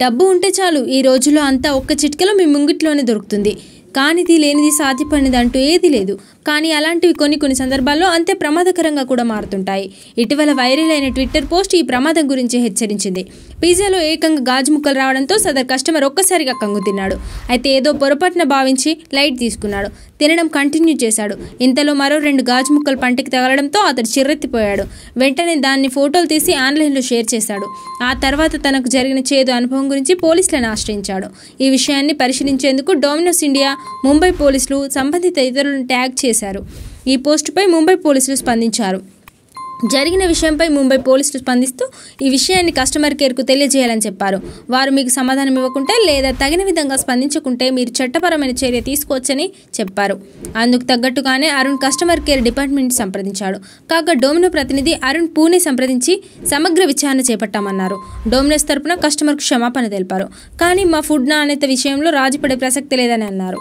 డబ్బు ఉంటే చాలు ఈ రోజులో అంతా ఒక్క చిట్కలో మీ ముంగిట్లోనే దొరుకుతుంది కానిది లేనిది సాధ్యపడినది అంటూ ఏది లేదు కానీ అలాంటివి కొన్ని కొన్ని సందర్భాల్లో అంతే ప్రమాదకరంగా కూడా మారుతుంటాయి ఇటీవల వైరల్ అయిన ట్విట్టర్ పోస్ట్ ఈ ప్రమాదం గురించి హెచ్చరించింది పిజ్జాలో ఏకంగా గాజు ముక్కలు రావడంతో సదర్ కస్టమర్ ఒక్కసారిగా కంగు తిన్నాడు అయితే ఏదో పొరపాటున భావించి లైట్ తీసుకున్నాడు తినడం కంటిన్యూ చేశాడు ఇంతలో మరో రెండు గాజు ముక్కలు పంటికి తగలడంతో అతడు చిర్రెత్తిపోయాడు వెంటనే దాన్ని ఫోటోలు తీసి ఆన్లైన్లో షేర్ చేశాడు ఆ తర్వాత తనకు జరిగిన చేదు అనుభవం గురించి పోలీసులను ఆశ్రయించాడు ఈ విషయాన్ని పరిశీలించేందుకు డోమినోస్ ఇండియా ముంబై పోలీసులు సంబంధిత ఇతరులను ట్యాగ్ చేశారు ఈ పోస్టుపై ముంబై పోలీసులు స్పందించారు జరిగిన విషయంపై ముంబై పోలీసులు స్పందిస్తూ ఈ విషయాన్ని కస్టమర్ కేర్కు తెలియజేయాలని చెప్పారు వారు మీకు సమాధానం ఇవ్వకుంటే లేదా తగిన విధంగా స్పందించకుంటే మీరు చట్టపరమైన చర్య తీసుకోవచ్చని చెప్పారు అందుకు తగ్గట్టుగానే అరుణ్ కస్టమర్ కేర్ డిపార్ట్మెంట్ సంప్రదించాడు కాగా డోమినో ప్రతినిధి అరుణ్ పూణే సంప్రదించి సమగ్ర విచారణ చేపట్టామన్నారు డోమినోస్ తరపున కస్టమర్కు క్షమాపణ తెలిపారు కానీ మా ఫుడ్ నాణ్యత విషయంలో రాజుపడే ప్రసక్తి లేదని అన్నారు